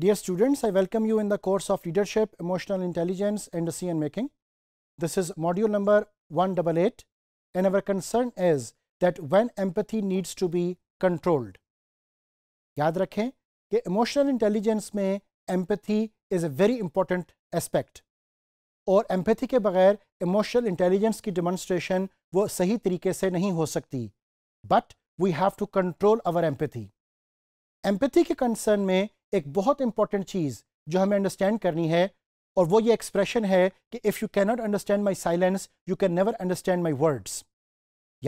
Dear students, I welcome you in the course of Leadership, Emotional Intelligence and Decision Making. This is module number 188 and our concern is that when empathy needs to be controlled. याद rakhein ke emotional intelligence में empathy is a very important aspect or empathy ke बगैर emotional intelligence ki demonstration wo sahi तरीके से नहीं but we have to control our empathy. Empathy ke concern में एक बहुत important चीज़ जो हमें अंडरस्टैंड करनी है और वो ये एक्सप्रेशन है कि if you cannot understand my silence you can never understand my words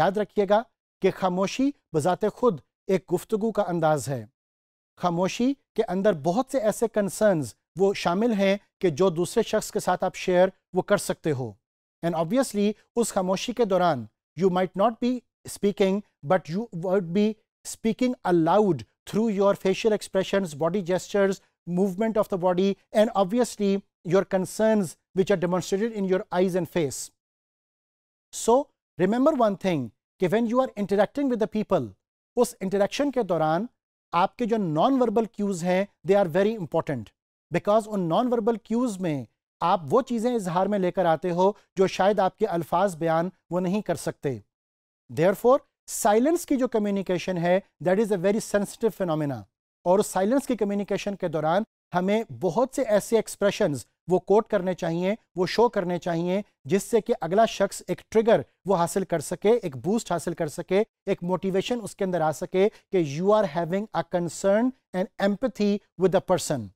याद रखिएगा कि खामोशी बजात खुद एक गुफ्तगु का अंदाज है खामोशी के अंदर बहुत से ऐसे कंसर्नस वो शामिल हैं कि जो दूसरे शख्स के साथ आप शेयर वो कर सकते हो एंड ऑब्वियसली उस खामोशी के दौरान you might not be speaking but you would be speaking aloud through your facial expressions, body gestures, movement of the body, and obviously your concerns which are demonstrated in your eyes and face. So, remember one thing कि when you are interacting with the people, us interaction ke दौरान aapke jo non verbal cues hain they are very important because उन non verbal cues mein aap wo cheeze izhar mein lekar aate ho jo shayad aapke अल्फाज bayan wo nahi kar sakte therefore silence की जो communication है that is a very sensitive phenomena और उस silence की communication के दौरान हमें बहुत से ऐसे एक्सप्रेशन वो कोट करने चाहिए वो शो करने चाहिए जिससे कि अगला शख्स एक ट्रिगर वो हासिल कर सके एक बूस्ट हासिल कर सके एक मोटिवेशन उसके अंदर आ सके कि you are having a concern and empathy with a person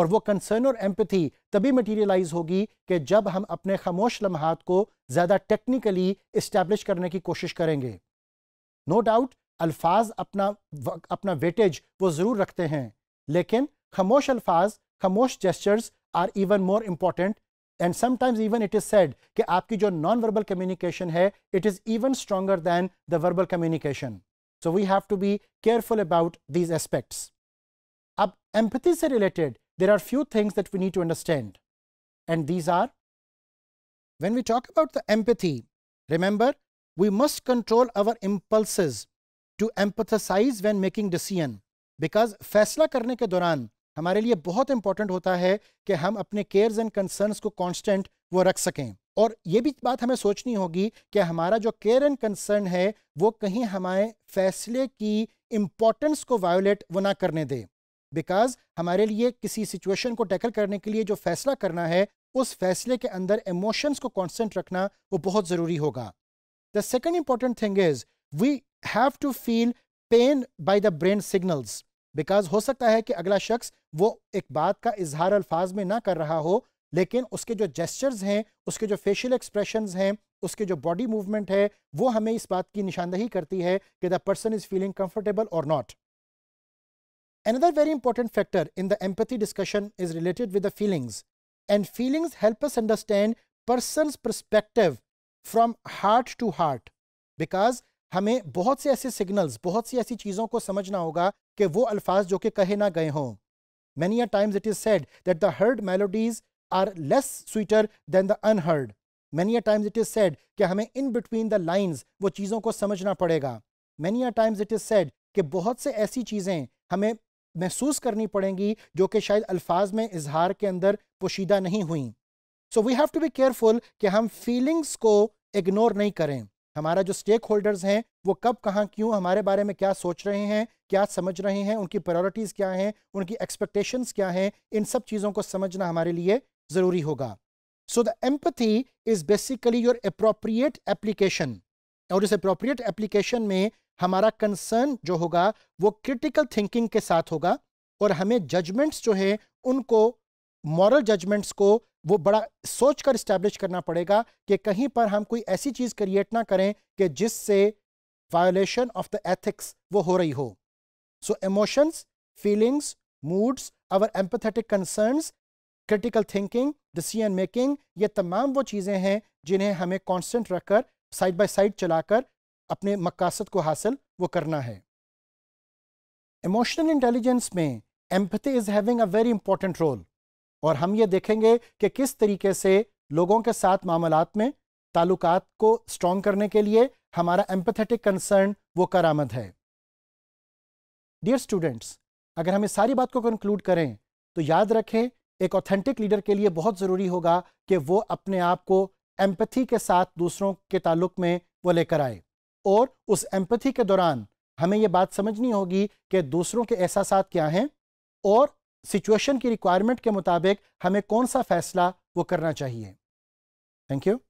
और वो कंसर्न और एम्पथी तभी मटेरियलाइज होगी कि जब हम अपने खामोश लम्हात को ज़्यादा टेक्निकली इस्टेब्लिश करने की कोशिश करेंगे नो डाउट अल्फाज अपना अपना वेटेज वो ज़रूर रखते हैं लेकिन खामोश अल्फाज खामोश gestures are even more important and sometimes even it is said कि आपकी जो नॉन वर्बल कम्युनिकेशन है it is even stronger than the verbal communication so we have to be careful about these aspects अब empathy से related there are few things that we need to understand and these are when we talk about the empathy remember we must control our impulses to empathize when making decision because फैसला करने के दौरान हमारे लिए बहुत important होता है कि हम अपने केयर्स एंड concerns को constant वो रख सकें और ye भी बात हमें सोचनी होगी कि हमारा जो केयर एंड कंसर्न है वो कहीं हमारे फैसले की importance को वायोलेट वो ना करने दे बिकॉज हमारे लिए किसी सिचुएशन को टैकल करने के लिए जो फैसला करना है उस फैसले के अंदर इमोशंस को कॉन्स्टेंट रखना वो बहुत ज़रूरी होगा The second important thing is we have to feel pain by the brain signals because हो सकता है कि अगला शख्स वो एक बात का इजहार अल्फाज में ना कर रहा हो लेकिन उसके जो जेस्चर्स हैं उसके जो फेशियल एक्सप्रेशन हैं उसके जो बॉडी मूवमेंट है वो हमें इस बात की निशानदही करती है कि Another very important factor in the empathy discussion is related with the feelings and feelings help us understand person's perspective from heart to heart because हमें बहुत से ऐसे सिग्नल्स बहुत सी ऐसी चीज़ों को समझना होगा कि वो अल्फाज जो कि कहे ना गए हों many times it is said that the heard melodies are less sweeter than the unheard many times it is said कि हमें इन बिटवीन द लाइन्स वो चीज़ों को समझना पड़ेगा many times it is said कि बहुत से ऐसी चीज़ें हमें महसूस करनी पड़ेंगी जो कि शायद अल्फाज में इजहार के अंदर पोशीदा नहीं हुई so we have to be careful कि हम फीलिंग्स को इग्नोर नहीं करें हमारा जो स्टेक होल्डर्स हैं वो कब कहाँ क्यों हमारे बारे में क्या सोच रहे हैं क्या समझ रहे हैं उनकी प्रायोरिटीज़ क्या हैं उनकी एक्सपेक्टेशंस क्या हैं इन सब चीज़ों को समझना हमारे लिए ज़रूरी होगा so the empathy is basically your appropriate application और इस अप्रोप्रिएट एप्लीकेशन में हमारा कंसर्न जो होगा वो क्रिटिकल थिंकिंग के साथ होगा और हमें जजमेंट्स जो है उनको मॉरल जजमेंट्स को वो बड़ा सोच कर इस्टेब्लिश करना पड़ेगा कि कहीं पर हम कोई ऐसी चीज़ क्रिएट ना करें कि जिससे वायोलेशन ऑफ द एथिक्स वो हो रही हो so emotions feelings moods our empathetic concern critical thinking decision making ये तमाम वो चीज़ें हैं जिन्हें हमें कॉन्स्टेंट रखकर साइड बाई साइड चलाकर अपने मकासद को हासिल वो करना है इमोशनल इंटेलिजेंस में empathy is having a very important role और हम ये देखेंगे कि किस तरीके से लोगों के साथ मामलात में ताल्लुक को स्ट्रॉन्ग करने के लिए हमारा एम्पथेटिक कंसर्न वो करामद है डियर स्टूडेंट्स अगर हम इस सारी बात को कंक्लूड करें तो याद रखें एक ऑथेंटिक लीडर के लिए बहुत ज़रूरी होगा कि वो अपने आप को एम्पथी के साथ दूसरों के ताल्लुक में वो लेकर आए और उस एम्पथी के दौरान हमें ये बात समझनी होगी कि दूसरों के एहसास क्या हैं और सिचुएशन की रिक्वायरमेंट के मुताबिक हमें कौन सा फैसला वो करना चाहिए थैंक यू